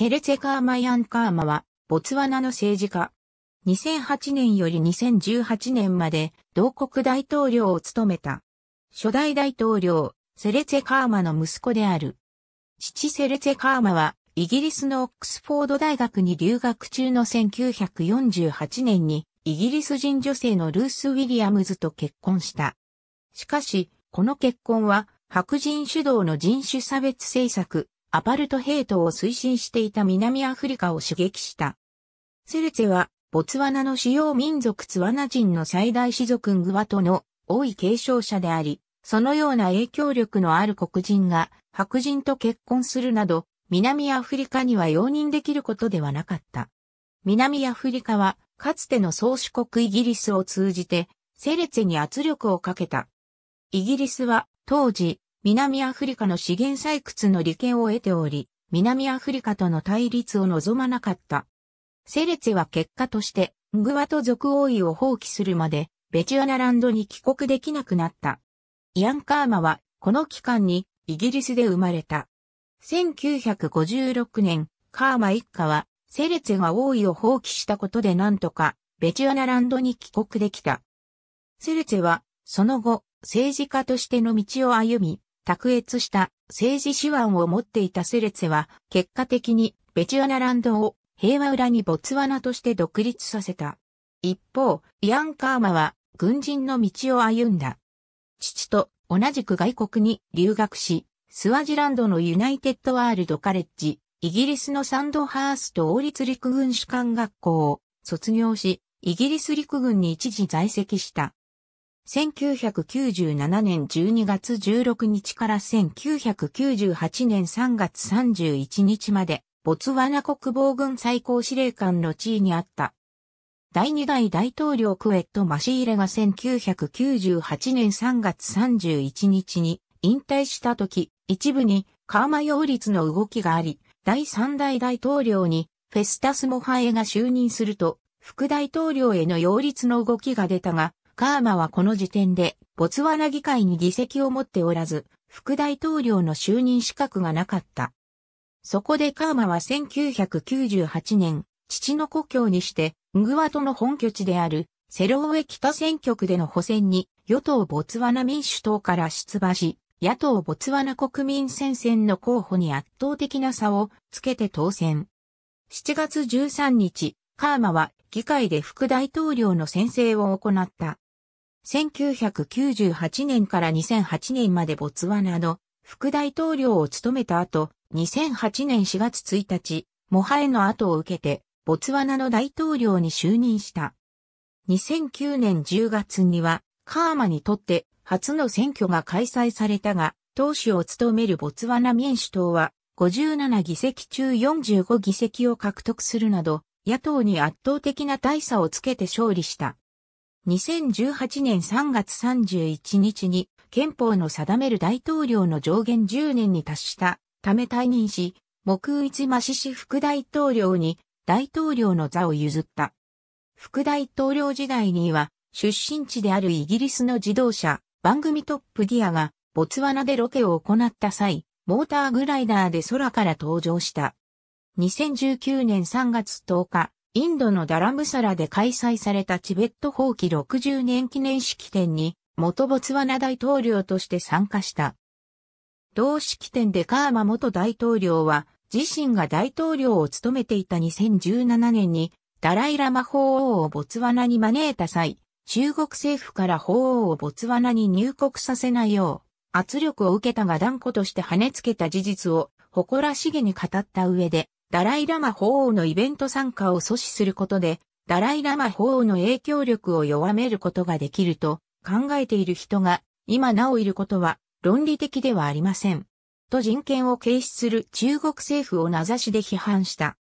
セレツェ・カーマ・ヤン・カーマは、ボツワナの政治家。2008年より2018年まで、同国大統領を務めた。初代大統領、セレツェ・カーマの息子である。父セレツェ・カーマは、イギリスのオックスフォード大学に留学中の1948年に、イギリス人女性のルース・ウィリアムズと結婚した。しかし、この結婚は、白人主導の人種差別政策、アパルトヘイトを推進していた南アフリカを刺激した。セレツェは、ボツワナの主要民族ツワナ人の最大氏族ングワトの多い継承者であり、そのような影響力のある黒人が白人と結婚するなど、南アフリカには容認できることではなかった。南アフリカは、かつての宗主国イギリスを通じて、セレツェに圧力をかけた。イギリスは、当時、南アフリカの資源採掘の利権を得ており、南アフリカとの対立を望まなかった。セレツェは結果として、グワト族王位を放棄するまで、ベチュアナランドに帰国できなくなった。イアン・カーマは、この期間に、イギリスで生まれた。1956年、カーマ一家は、セレツェが王位を放棄したことでなんとか、ベチュアナランドに帰国できた。セレツェは、その後、政治家としての道を歩み、卓越した政治手腕を持っていたセレツェは、結果的にベチュアナランドを平和裏にボツワナとして独立させた。一方、イアン・カーマは軍人の道を歩んだ。父と同じく外国に留学し、スワジランドのユナイテッドワールドカレッジ、イギリスのサンドハースト王立陸軍士官学校を卒業し、イギリス陸軍に一時在籍した。1997年12月16日から1998年3月31日まで、ボツワナ国防軍最高司令官の地位にあった。第2代大統領クエット・マシーレが1998年3月31日に引退した時、一部にカーマ擁立の動きがあり、第3代大統領にフェスタス・モハエが就任すると、副大統領への擁立の動きが出たが、カーマはこの時点で、ボツワナ議会に議席を持っておらず、副大統領の就任資格がなかった。そこでカーマは1998年、父の故郷にして、ングワトの本拠地である、セローェ北選挙区での補選に、与党ボツワナ民主党から出馬し、野党ボツワナ国民戦線の候補に圧倒的な差をつけて当選。7月13日、カーマは議会で副大統領の宣誓を行った。1998年から2008年までボツワナの副大統領を務めた後、2008年4月1日、モハエの後を受けて、ボツワナの大統領に就任した。2009年10月には、カーマにとって初の選挙が開催されたが、党首を務めるボツワナ民主党は、57議席中45議席を獲得するなど、野党に圧倒的な大差をつけて勝利した。2018年3月31日に憲法の定める大統領の上限10年に達したため退任し、木一増し氏副大統領に大統領の座を譲った。副大統領時代には出身地であるイギリスの自動車番組トップギアがボツワナでロケを行った際、モーターグライダーで空から登場した。2019年3月10日、インドのダラムサラで開催されたチベット放棄60年記念式典に、元ボツワナ大統領として参加した。同式典でカーマ元大統領は、自身が大統領を務めていた2017年に、ダライラマ法王をボツワナに招いた際、中国政府から法王をボツワナに入国させないよう、圧力を受けたが断固として跳ねつけた事実を誇らしげに語った上で、ダライラマ法王のイベント参加を阻止することで、ダライラマ法王の影響力を弱めることができると考えている人が今なおいることは論理的ではありません。と人権を軽視する中国政府を名指しで批判した。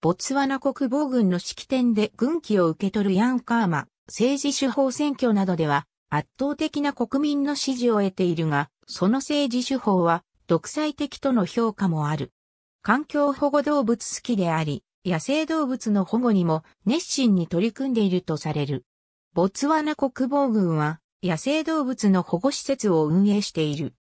ボツワナ国防軍の式典で軍旗を受け取るヤンカーマ、政治手法選挙などでは圧倒的な国民の支持を得ているが、その政治手法は独裁的との評価もある。環境保護動物好きであり、野生動物の保護にも熱心に取り組んでいるとされる。ボツワナ国防軍は野生動物の保護施設を運営している。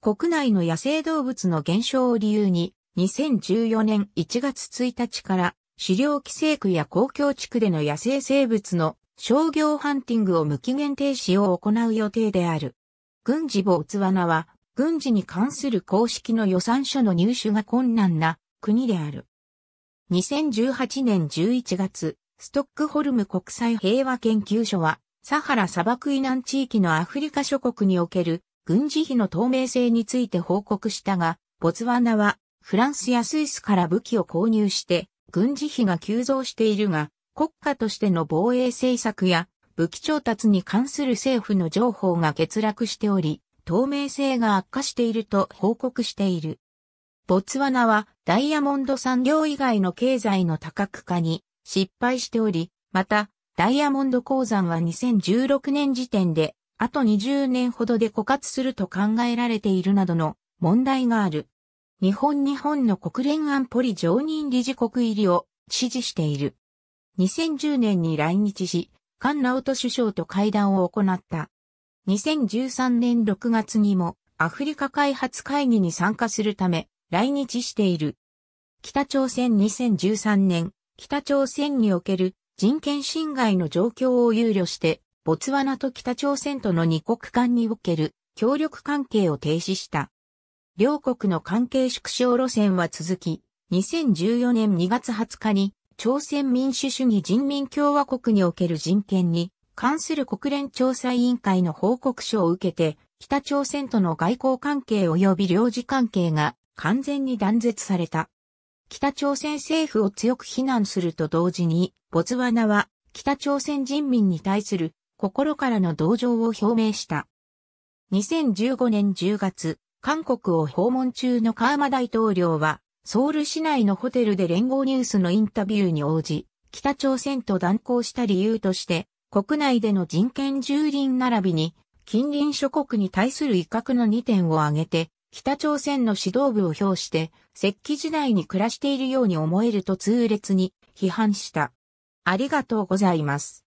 国内の野生動物の減少を理由に2014年1月1日から狩猟規制区や公共地区での野生生物の商業ハンティングを無期限停止を行う予定である。軍事ボツワナは軍事に関する公式の予算書の入手が困難な国である。2018年11月、ストックホルム国際平和研究所は、サハラ砂漠以南地域のアフリカ諸国における軍事費の透明性について報告したが、ボツワナはフランスやスイスから武器を購入して軍事費が急増しているが、国家としての防衛政策や武器調達に関する政府の情報が欠落しており、透明性が悪化していると報告している。ボツワナはダイヤモンド産業以外の経済の多角化に失敗しており、またダイヤモンド鉱山は2016年時点であと20年ほどで枯渇すると考えられているなどの問題がある。日本日本の国連安保理常任理事国入りを支持している。2010年に来日し、菅直人首相と会談を行った。2013年6月にもアフリカ開発会議に参加するため来日している。北朝鮮2013年、北朝鮮における人権侵害の状況を憂慮して、ボツワナと北朝鮮との二国間における協力関係を停止した。両国の関係縮小路線は続き、2014年2月20日に朝鮮民主主義人民共和国における人権に関する国連調査委員会の報告書を受けて、北朝鮮との外交関係及び領事関係が完全に断絶された。北朝鮮政府を強く非難すると同時に、ボツワナは北朝鮮人民に対する心からの同情を表明した。2015年10月、韓国を訪問中のカーマ大統領は、ソウル市内のホテルで連合ニュースのインタビューに応じ、北朝鮮と断交した理由として、国内での人権蹂躙並びに、近隣諸国に対する威嚇の2点を挙げて、北朝鮮の指導部を表して、石器時代に暮らしているように思えると痛烈に批判した。ありがとうございます。